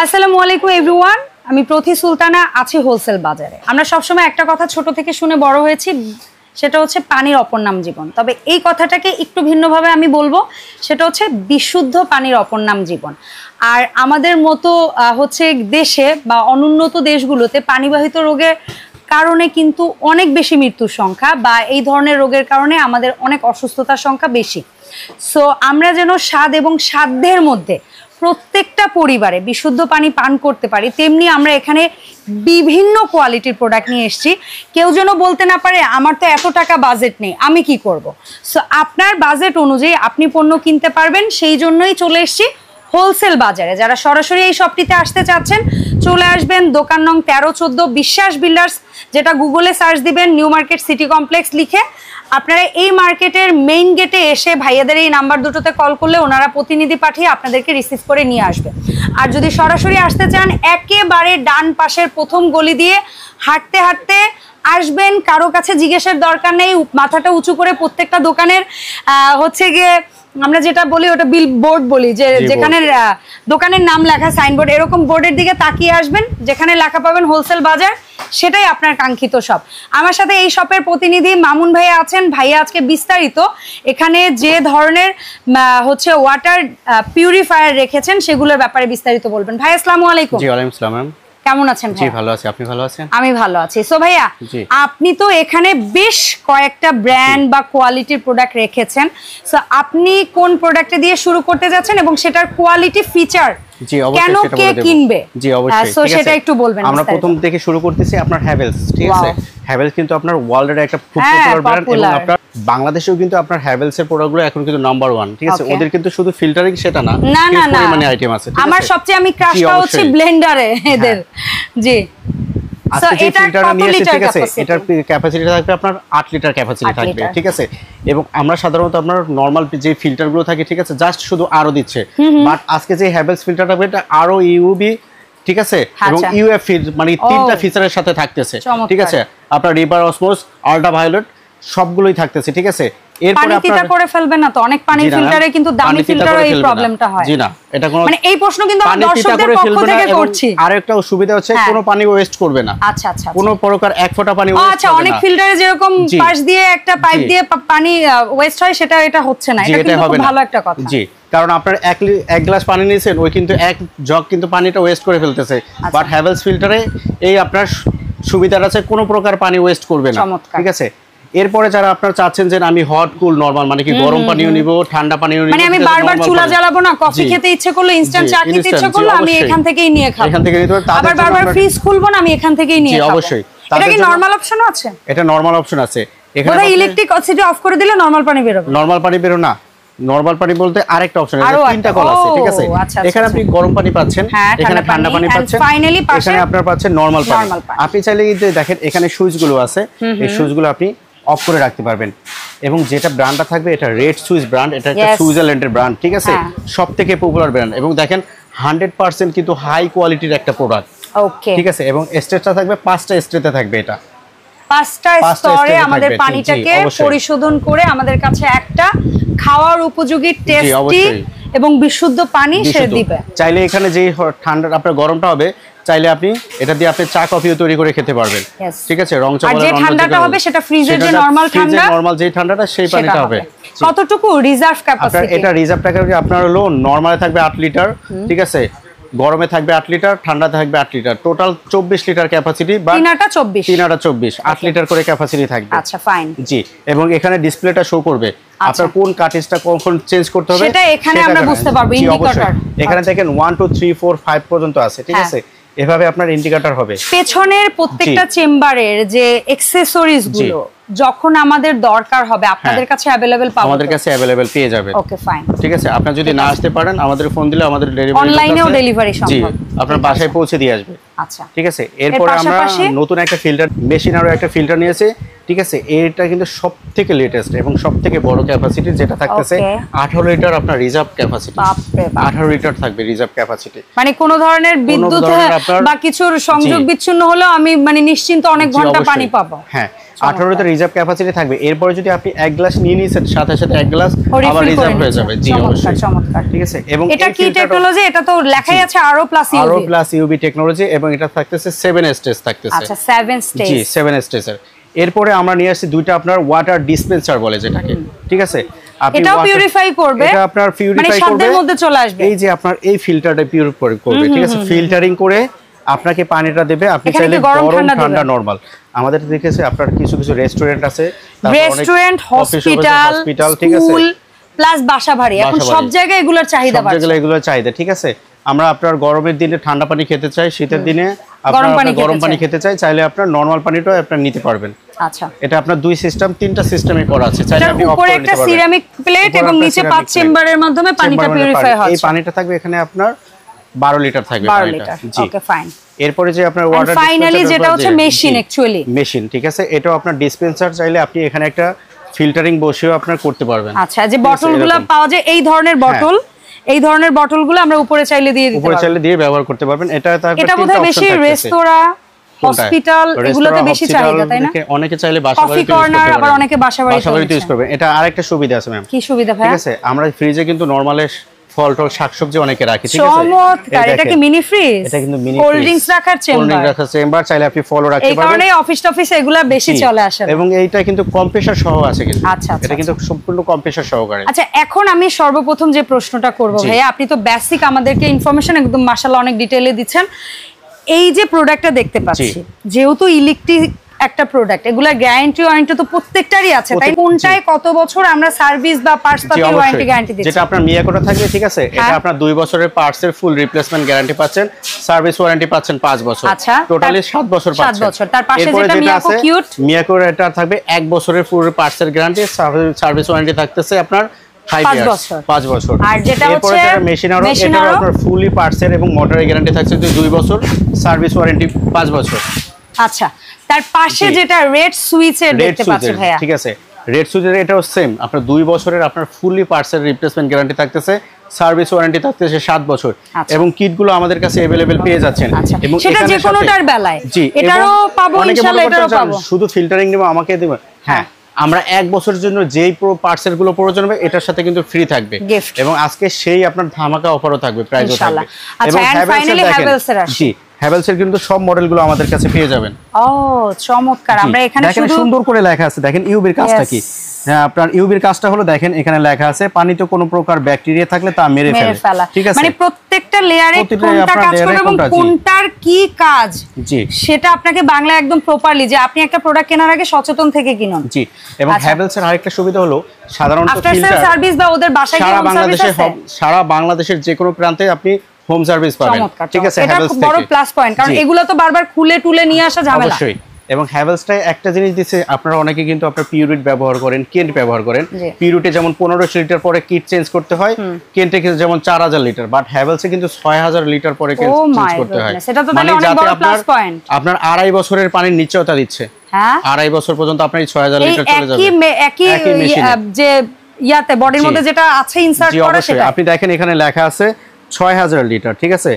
আসসালামু আলাইকুম এভরিওয়ান আমি প্রতি সুলতানা আছি হোলসেল বাজারে আমরা সবসময় একটা কথা ছোট থেকে শুনে বড় হয়েছি সেটা হচ্ছে পানির অপর নাম জীবন তবে এই কথাটাকে একটু ভিন্নভাবে আমি বলবো সেটা হচ্ছে বিশুদ্ধ পানির অপর নাম জীবন আর আমাদের মতো হচ্ছে দেশে বা অনুন্নত দেশগুলোতে পানিবাহিত রোগের কারণে কিন্তু অনেক বেশি মৃত্যুর সংখ্যা বা এই ধরনের রোগের কারণে আমাদের অনেক অসুস্থতার সংখ্যা বেশি সো আমরা যেন স্বাদ এবং সাধ্যের মধ্যে প্রত্যেকটা পরিবারে বিশুদ্ধ পানি পান করতে পারি তেমনি আমরা এখানে বিভিন্ন কোয়ালিটির প্রোডাক্ট নিয়ে এসছি কেউ যেন বলতে না পারে আমার তো এত টাকা বাজেট নেই আমি কি করব। সো আপনার বাজেট অনুযায়ী আপনি পণ্য কিনতে পারবেন সেই জন্যই চলে এসছি হোলসেল বাজারে যারা সরাসরি এই শপটিতে আসতে চাচ্ছেন চলে আসবেন দোকান নং তেরো চোদ্দো বিশ্বাস বিল্ডার্স যেটা গুগলে সার্চ দিবেন নিউ মার্কেট সিটি কমপ্লেক্স লিখে আপনারা এই মার্কেটের মেইন গেটে এসে ভাইয়াদের এই নাম্বার দুটোতে কল করলে ওনারা প্রতিনিধি পাঠিয়ে আপনাদেরকে রিসিভ করে নিয়ে আসবে আর যদি সরাসরি আসতে চান একেবারে ডান পাশের প্রথম গলি দিয়ে হাঁটতে হাঁটতে আসবেন কারো কাছে জিজ্ঞেসের দরকার নেই মাথাটা উঁচু করে প্রত্যেকটা দোকানের হচ্ছে গিয়ে আমরা যেটা বলি ওটা বিল বোর্ড বলি যে যেখানে দোকানের নাম লেখা সাইনবোর্ড এরকম বোর্ডের দিকে তাকিয়ে আসবেন যেখানে লেখা পাবেন হোলসেল বাজার সেটাই আপনার কাঙ্ক্ষিত সব আমার সাথে এই শপের প্রতিনিধি মামুন ভাইয়া আছেন ভাইয়া আজকে বিস্তারিত এখানে যে ধরনের হচ্ছে ওয়াটার পিউরিফায়ার রেখেছেন সেগুলোর ব্যাপারে বিস্তারিত বলবেন ভাই আসসালামু আলাইকুম ওয়া আলাইকুম আসসালাম কেমন আছেন জি ভালো আছি আপনি ভালো আছেন আমি ভালো আছি সো ভাইয়া আপনি তো এখানে বেশ কয়েকটা ব্র্যান্ড বা কোয়ালিটির প্রোডাক্ট রেখেছেন সো আপনি কোন প্রোডাক্টে দিয়ে শুরু করতে যাচ্ছেন এবং সেটার কোয়ালিটি ফিচার কেন কে কিনবে জি অবশ্যই সেটা একটু বলবেন আমরা প্রথম থেকে শুরু করতেছি আপনার হ্যাভেলস ঠিক আছে হ্যাভেলস কিন্তু আপনার ওয়ার্ল্ডের একটা খুব পপুলার ব্র্যান্ড এবং আপনার বাংলাদেশেও কিন্তু আপনার হ্যাভেলস এর প্রোডাক্টগুলো এখন কিন্তু নাম্বার ওয়ান ঠিক আছে ওদের কিন্তু শুধু ফিল্টারিং সেটা না না না মানে আইটেম আছে আমার সবচেয়ে আমি ক্রাশটা হচ্ছে ব্লেন্ডারে এদের হ্যাঁ। জি আজকে ফিল্টারটা নিয়ে ঠিক আছে এটার ক্যাপাসিটি থাকবে আপনার লিটার ক্যাপাসিটি থাকবে ঠিক আছে এবং আমরা সাধারণত আপনার নরমাল যে ফিল্টারগুলো থাকে ঠিক আছে জাস্ট শুধু আরো দিচ্ছে বাট আজকে যে হ্যাভেলস ফিল্টারটা এটা আরো ইউবি ঠিক আছে আচ্ছা। এবং ইউএফ মানে তিনটা ফিচারের সাথে থাকতেছে ঠিক আছে আপনার রিভার অসমোস আল্ট্রাভায়োলেট সবগুলোই থাকতেছে ঠিক আছে এটা হচ্ছে না সেটা ভালো একটা কথা জি কারণ আপনার এক গ্লাস পানি নিয়েছেন ওই কিন্তু এক জগ কিন্তু পানিটা ওয়েস্ট করে ফেলতেছে বাট হ্যাভেলস ফিল্টারে এই আপনার সুবিধাটা আছে কোনো প্রকার পানি ওয়েস্ট করবে না ঠিক আছে এরপরে যারা আপনারা চাচ্ছেন যে আমি হট কুল নরমাল মানে কি গরম পানিও নিব ঠান্ডা পানিও নিব মানে আমি বারবার চুলা জ্বালাবো না কফি খেতে ইচ্ছে করলো ইনস্ট্যান্ট চা খেতে ইচ্ছে করলো আমি এখান থেকেই নিয়ে খাবো এখান থেকে নিতে পারবো আবার বারবার ফ্রিজ খুলবো না আমি এখান থেকেই নিয়ে খাবো অবশ্যই এটা কি নরমাল অপশন আছে এটা নরমাল অপশন আছে এখানে ইলেকট্রিক অসিটি অফ করে দিলে নরমাল পানি বের হবে নরমাল পানি বের না নরমাল পানি বলতে আরেকটা অপশন আছে তিনটা কল আছে ঠিক আছে আচ্ছা, আচ্ছা, এখানে আপনি আচ্ছা। গরম পানি পাচ্ছেন হ্যাঁ, এখানে ঠান্ডা পানি পাচ্ছেন ফাইনালি পাচ্ছেন এখানে আপনার পাচ্ছেন নরমাল পানি আপনি চাইলে দেখেন এখানে সুইচগুলো আছে এই সুইচগুলো আপনি অফ করে রাখতে পারবেন এবং যেটা ব্র্যান্ডটা থাকবে এটা রেড সুইস ব্র্যান্ড এটা একটা সুইজারল্যান্ডের ব্র্যান্ড ঠিক আছে সব থেকে পপুলার ব্র্যান্ড এবং দেখেন হান্ড্রেড কিন্তু হাই কোয়ালিটির একটা প্রোডাক্ট ওকে ঠিক আছে এবং স্টেটটা থাকবে পাঁচটা স্টেটে থাকবে এটা পাঁচটা স্তরে আমাদের পানিটাকে পরিশোধন করে আমাদের কাছে একটা খাওয়ার উপযোগী টেস্টি এবং বিশুদ্ধ পানি সে দিবে চাইলে এখানে যে ঠান্ডা আপনার গরমটা হবে চাইলে আপনি এটা দিয়ে আপনি চা কফিও তৈরি করে খেতে পারবেন ঠিক আছে রং চা যে ঠান্ডাটা হবে সেটা ফ্রিজের যে নরমাল ঠান্ডা নরমাল যে ঠান্ডাটা সেই পানিটা হবে কতটুকু রিজার্ভ ক্যাপাসিটি এটা রিজার্ভ ক্যাপাসিটি আপনার হলো নরমালে থাকবে 8 লিটার ঠিক আছে গরমে থাকবে 8 লিটার ঠান্ডা থাকবে 8 লিটার টোটাল 24 লিটার ক্যাপাসিটি বা তিনাটা 24 তিনাটা 24 8 লিটার করে ক্যাপাসিটি থাকবে আচ্ছা ফাইন জি এবং এখানে ডিসপ্লেটা শো করবে আচ্ছা। আপনার কোন কাটেজটা কখন চেঞ্জ করতে হবে সেটা এখানে আমরা বুঝতে পারবো ইন্ডিকেটর এখানে আচ্ছা। দেখেন 1 2 3 4 5 পর্যন্ত আছে ঠিক হ্যাঁ। আছে এভাবে আপনার ইন্ডিকেটর হবে পেছনের প্রত্যেকটা চেম্বারের যে এক্সেসরিজ গুলো যখন আমাদের দরকার হবে আপনাদের হ্যাঁ। কাছে अवेलेबल পাবো আমাদের কাছে अवेलेबल পেয়ে যাবে ওকে ফাইন ঠিক আছে আপনি যদি না আসতে পারেন আমাদের ফোন দিলে আমাদের ডেলিভারি অনলাইনেও ডেলিভারি সম্ভব জি আপনার বাসায় পৌঁছে দিয়ে আসবে আচ্ছা ঠিক আছে এরপরে আমরা নতুন একটা ফিল্টার মেশিন আরও একটা ফিল্টার নিয়েছে ঠিক আছে এটা কিন্তু সব থেকে লেটেস্ট এবং সব থেকে বড় ক্যাপাসিটি যেটা থাকতেছে আঠারো লিটার আপনার রিজার্ভ ক্যাপাসিটি আঠারো লিটার থাকবে রিজার্ভ ক্যাপাসিটি মানে কোন ধরনের বিদ্যুৎ হ্যাঁ বা কিছুর সংযোগ বিচ্ছিন্ন হলেও আমি মানে নিশ্চিন্ত অনেক ঘন্টা পানি পাবো হ্যাঁ আঠারোতে রিজার্ভ ক্যাপাসিটি থাকবে এরপরে যদি আপনি এক গ্লাস নিয়ে নিয়েছেন সাথে সাথে এক গ্লাস আবার রিজার্ভ হয়ে যাবে জি অবশ্যই চমৎকার ঠিক আছে এবং এটা কি টেকনোলজি এটা তো লেখাই আছে RO plus UV RO plus UV technology এবং এটা থাকতেছে 7 স্টেজ থাকতেছে আচ্ছা 7 স্টেজ জি 7 স্টেজের এরপরে আমরা নিয়ে আসছি দুইটা আপনার ওয়াটার ডিসপেন্সার বলে যেটাকে ঠিক আছে এটাও পিউরিফাই করবে এটা আপনার পিউরিফাই মানে করবে মানে মধ্যে চলে আসবে এই যে আপনার এই ফিল্টারটা পিউরিফাই করবে ঠিক আছে ফিল্টারিং করে আপনাকে পানিটা দেবে আপনি চাইলে গরম ঠান্ডা নরমাল আমাদের দেখেছে আপনার কিছু কিছু রেস্টুরেন্ট আছে রেস্টুরেন্ট হসপিটাল হসপিটাল ঠিক আছে প্লাস বাসা ভারী এখন সব জায়গায় এগুলোর চাহিদা বাড়ছে সব জায়গায় এগুলোর চাহিদা ঠিক আছে আমরা আপনার গরমের দিনে ঠান্ডা পানি খেতে চাই শীতের দিনে গরম পানি খেতে চাই চাইলে আপনার নরমাল পানিটাও আপনার নিতে পারবেন আচ্ছা এটা আপনার দুই সিস্টেম তিনটা সিস্টেমে করা আছে চাইলে আপনি উপরে একটা সিরামিক প্লেট এবং নিচে পাঁচ চেম্বারের মাধ্যমে পানিটা পিউরিফাই হয় এই পানিটা থাকবে এখানে আপনার 12 লিটার থাকবে 12 লিটার ওকে ফাইন এরপরে যে আপনার ওয়াটার ফাইনালি যেটা হচ্ছে মেশিন অ্যাকচুয়ালি মেশিন ঠিক আছে এটাও আপনার ডিসপেন্সার চাইলে আপনি এখানে একটা ফিল্টারিং করতে পারবেন আচ্ছা যে বটলগুলো পাওয়া যায় এই ধরনের বটল হ্যাঁ। এই ধরনের বটলগুলো আমরা উপরে চাইলে দিয়ে দিতে উপরে চাইলে দিয়ে ব্যবহার করতে পারবেন এটা তার এটা বোধহয় বেশি রেস্তোরাঁ হসপিটাল এগুলোতে বেশি চাহিদা তাই না অনেকে চাইলে বাসাবাড়িতে কর্নার আবার অনেকে বাসাবাড়িতে ইউজ করবে এটা আরেকটা সুবিধা আছে ম্যাম কি সুবিধা ভাই ঠিক আছে আমরা ফ্রিজে কিন্তু নরমালে ফল টল শাকসবজি অনেকে রাখি ঠিক আছে চমৎকার এটা কি মিনি ফ্রিজ এটা কিন্তু মিনি কোল্ড ড্রিঙ্কস রাখার চেম্বার কোল্ড ড্রিংকস রাখার চেম্বার চাইলে আপনি ফলও রাখতে পারেন এই কারণে অফিস টফিস এগুলা বেশি চলে আসে এবং এইটা কিন্তু কম্প্রেসর সহ আছে কিন্তু আচ্ছা, আচ্ছা এটা কিন্তু আচ্ছা। সম্পূর্ণ কম্প্রেসর সহকারে আচ্ছা এখন আমি সর্বপ্রথম যে প্রশ্নটা করব ভাইয়া আপনি তো বেসিক আমাদেরকে ইনফরমেশন একদম মাশাআল্লাহ অনেক ডিটেইলে দিচ্ছেন এই যে প্রোডাক্টটা দেখতে পাচ্ছি যেহেতু ইলেকট্রিক একটা প্রোডাক্ট এগুলা গ্যারান্টি ওয়ারেন্টি তো প্রত্যেকটারই আছে তাই কোনটাই কত বছর আমরা সার্ভিস বা পার্টস পাতি ওয়ারেন্টি গ্যারান্টি দিচ্ছি যেটা আপনার মিয়া কোটা থাকবে ঠিক আছে এটা হ্যাঁ। আপনার 2 বছরের পার্টস এর ফুল রিপ্লেসমেন্ট গ্যারান্টি পাচ্ছেন সার্ভিস ওয়ারেন্টি পাচ্ছেন 5 বছর আচ্ছা টোটালি 7 বছর পাচ্ছেন 7 বছর তার পাশে যেটা মিয়া কো কিউট মিয়া মিয়াকোর এটা থাকবে 1 বছরের ফুল পার্টস এর গ্যারান্টি সার্ভিস ওয়ারেন্টি থাকতেছে আপনার পাঁচ বছর আর যেটা হচ্ছে আচ্ছা তার পাশে যেটা রেড সুইচের দেখতে পাচ্ছেন ভাইয়া ঠিক আছে রেড সুইচের এটাও সেম আপনার দুই বছরের আপনার ফুললি পার্সেল রিপ্লেসমেন্ট গ্যারান্টি থাকতেছে সার্ভিস ওয়ারেন্টি থাকতেছে 7 বছর আচ্ছা। এবং কিট গুলো আমাদের কাছে अवेलेबल পেয়ে যাচ্ছেন আচ্ছা। এবং সেটা যে কোনোটার বেলায় জি এটারও পাবো ইনশাআল্লাহ এটারও পাবো শুধু ফিল্টারিং নিব আমাকে দিবেন হ্যাঁ।, হ্যাঁ আমরা এক বছরের জন্য যেই পুরো পার্সেল গুলো প্রয়োজন হবে এটার সাথে কিন্তু ফ্রি থাকবে এবং আজকে সেই আপনার ধামাকা অফারও থাকবে প্রাইজও থাকবে আচ্ছা, এবং ফাইনালি হ্যাভেলস এর আসবে হ্যাভেলসের কিন্তু সব মডেলগুলো আমাদের কাছে পেয়ে যাবেন ও চমৎকার আমরা এখানে শুধু সুন্দর করে লেখা আছে দেখেন ইউবির কাজটা কি হ্যাঁ আপনার ইউবির কাজটা হলো দেখেন এখানে লেখা আছে পানিতে কোনো প্রকার ব্যাকটেরিয়া থাকলে তা মেরে ফেলে ঠিক আছে মানে প্রত্যেকটা লেয়ারে কোনটা কাজ করে এবং কোনটার কি কাজ জি সেটা আপনাকে বাংলা একদম প্রপারলি যে আপনি একটা প্রোডাক্ট কেনার আগে সচেতন থেকে কিনুন জি এবং হ্যাভেলসের আচ্ছা। আরেকটা সুবিধা হলো সাধারণত ফিল্টার সার্ভিস বা ওদের বাসায় সারা বাংলাদেশে সারা বাংলাদেশের যে কোনো প্রান্তে আপনি হোম সার্ভিস পাবেন ঠিক আছে এটা বড় প্লাস পয়েন্ট কারণ এগুলো তো বারবার খুলে টুলে নিয়ে আসা ঝামেলা অবশ্যই এবং হ্যাভেলসটা একটা জিনিস দিচ্ছে আপনারা অনেকে কিন্তু আপনার পিউরিট ব্যবহার করেন কেন্ট ব্যবহার করেন পিউরিটে যেমন পনেরোশো লিটার পরে কিট চেঞ্জ করতে হয় কেন্টে কিন্তু যেমন চার হাজার লিটার বাট হ্যাভেলসে কিন্তু ছয় হাজার লিটার পরে চেঞ্জ oh করতে হয় সেটা তো মানে যাতে আপনার আপনার আড়াই বছরের পানির নিশ্চয়তা দিচ্ছে হ্যাঁ? আড়াই বছর পর্যন্ত আপনার ছয় হাজার লিটার চলে যাবে একই ইয়ে, যে ইয়াতে বডির মধ্যে যেটা আছে ইনসার্ট করা সেটা আপনি দেখেন এখানে লেখা আছে ছয় হাজার লিটার ঠিক আছে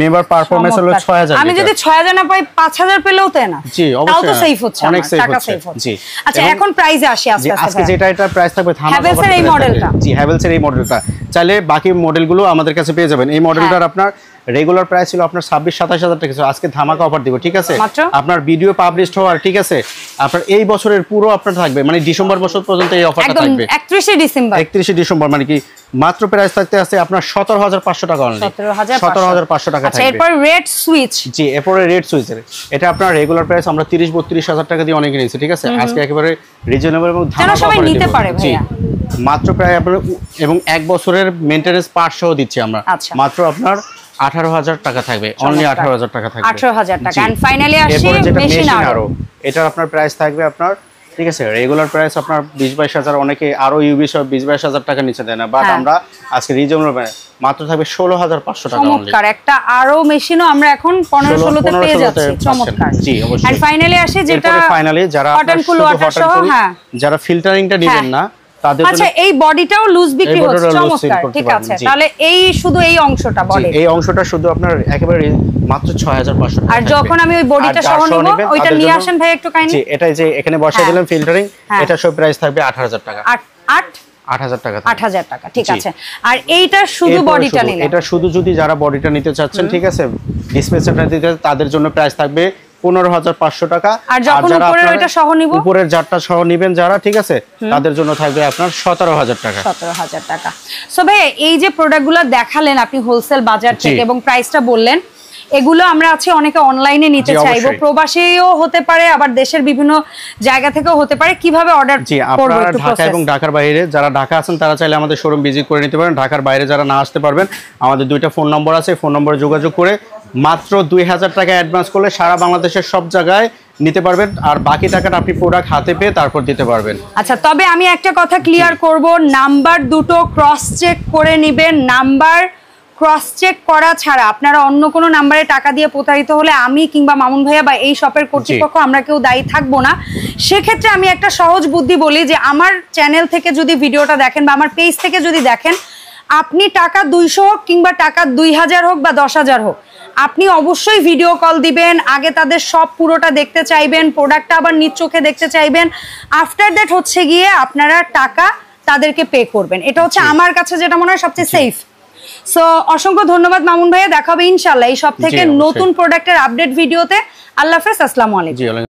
মেম্বার পারফরম্যান্স হলো 6000 আমি যদি 6000 না পাই 5000 পেলেও তাই না জি অবশ্যই তাও তো সেফ হচ্ছে অনেক সেফ হচ্ছে জি আচ্ছা এখন প্রাইসে আসি আজকে আজকে যেটা এটা প্রাইস থাকবে হ্যাভেলসের এই মডেলটা জি হ্যাভেলসের এই মডেলটা চাইলে বাকি মডেলগুলো আমাদের কাছে পেয়ে যাবেন এই মডেলটার হ্যাঁ। আপনার রেগুলার প্রাইস ছিল আপনার ছাব্বিশ সাতাশ হাজার টাকা আজকে ধামাকা অফার দিব ঠিক আছে আপনার ভিডিও পাবলিশ হওয়ার ঠিক আছে আপনার এই বছরের পুরো আপনার থাকবে মানে ডিসেম্বর বছর পর্যন্ত এই অফারটা থাকবে একত্রিশে ডিসেম্বর একত্রিশে ডিসেম্বর মানে কি মাত্র প্রাইস থাকতে আছে আপনার সতেরো হাজার পাঁচশো টাকা সতেরো হাজার পাঁচশো টাকা আচ্ছা, এরপর রেড সুইচ জি এরপরে রেড সুইচের এটা আপনার রেগুলার প্রাইস আমরা তিরিশ বত্রিশ হাজার টাকা দিয়ে অনেকে নিয়েছি ঠিক আছে আজকে একেবারে রিজনেবল এবং সবাই নিতে পারে ভাইয়া মাত্র প্রায় আপনার এবং এক বছরের মেনটেনেন্স পাঁচশো দিচ্ছি আমরা আচ্ছা। মাত্র আপনার আঠারো হাজার টাকা থাকবে অনলি আঠারো হাজার টাকা থাকবে আঠারো হাজার টাকা এন্ড ফাইনালি আসি মেশিন আরো এটার আপনার প্রাইস থাকবে আপনার ঠিক আছে রেগুলার প্রাইস আপনার বিশ বাইশ হাজার অনেকে আরো ইউবি সব বিশ বাইশ হাজার টাকা নিচে দেয় না বাট হ্যাঁ। আমরা আজকে রিজনেবল মানে, মাত্র থাকবে ষোলো হাজার পাঁচশো টাকা চমৎকার একটা আরো মেশিনও আমরা এখন পনেরো ষোলোতে পেয়ে যাচ্ছি চমৎকার জি অবশ্যই ফাইনালি আসে যেটা ফাইনালি যারা হ্যাঁ। যারা ফিল্টারিংটা হ্যাঁ। নিবেন না আচ্ছা এই বডিটাও লুজ বিক্রি হচ্ছে চমৎকার ঠিক আছে তাহলে এই শুধু এই অংশটা বডি এই অংশটা শুধু আপনার একেবারে মাত্র 6500 আর যখন আমি ওই বডিটা সহ নেব ওইটা নিয়ে আসেন ভাই একটু কাইন্ডলি জি এটা যে এখানে বসাই হ্যাঁ, দিলাম ফিল্টারিং হ্যাঁ। এটা সব প্রাইস থাকবে 8000 টাকা 8 8000 টাকা 8000 টাকা ঠিক আছে আর এইটা শুধু বডিটা নিলে এটা শুধু যদি যারা বডিটা নিতে চাচ্ছেন ঠিক আছে ডিসপেন্সারটা দিতে তাদের জন্য প্রাইস থাকবে পনেরো হাজার পাঁচশো টাকা আর উপরের জারটা সহ নিবেন যারা ঠিক আছে তাদের জন্য থাকবে আপনার সতেরো হাজার টাকা সতেরো হাজার টাকা সো এই যে প্রোডাক্টগুলো দেখালেন আপনি হোলসেল বাজার থেকে এবং প্রাইসটা বললেন এগুলো আমরা আছি অনেকে অনলাইনে নিতে চাইবো প্রবাসীও হতে পারে আবার দেশের বিভিন্ন জায়গা থেকেও হতে পারে কিভাবে অর্ডার জি আপনারা ঢাকা এবং ঢাকার বাইরে যারা ঢাকা আছেন তারা চাইলে আমাদের শোরুম ভিজিট করে নিতে পারেন ঢাকার বাইরে যারা না আসতে পারবেন আমাদের দুইটা ফোন নম্বর আছে ফোন নম্বরে যোগাযোগ করে মাত্র দুই হাজার টাকা অ্যাডভান্স করলে সারা বাংলাদেশের সব জায়গায় নিতে পারবেন আর বাকি টাকাটা আপনি প্রোডাক্ট হাতে পেয়ে তারপর দিতে পারবেন আচ্ছা তবে আমি একটা কথা ক্লিয়ার করব নাম্বার দুটো ক্রস চেক করে নেবেন নাম্বার ক্রস চেক করা ছাড়া আপনারা অন্য কোনো নাম্বারে টাকা দিয়ে প্রতারিত হলে আমি কিংবা মামুন ভাইয়া বা এই শপের কর্তৃপক্ষ আমরা কেউ দায়ী থাকবো না সেক্ষেত্রে আমি একটা সহজ বুদ্ধি বলি যে আমার চ্যানেল থেকে যদি ভিডিওটা দেখেন বা আমার পেজ থেকে যদি দেখেন আপনি টাকা দুইশো হোক কিংবা টাকা দুই হাজার হোক বা দশ হাজার হোক আপনি অবশ্যই ভিডিও কল দিবেন আগে তাদের সব পুরোটা দেখতে চাইবেন প্রোডাক্টটা আবার নিজ চোখে দেখতে চাইবেন আফটার দ্যাট হচ্ছে গিয়ে আপনারা টাকা তাদেরকে পে করবেন এটা হচ্ছে আমার কাছে যেটা মনে হয় সবচেয়ে সেফ সো অসংখ্য ধন্যবাদ মামুন ভাইয়া দেখাবে ইনশাল্লাহ এই সব থেকে নতুন প্রোডাক্টের আপডেট ভিডিওতে আল্লাহ হাফেজ আসসালামু আলাইকুম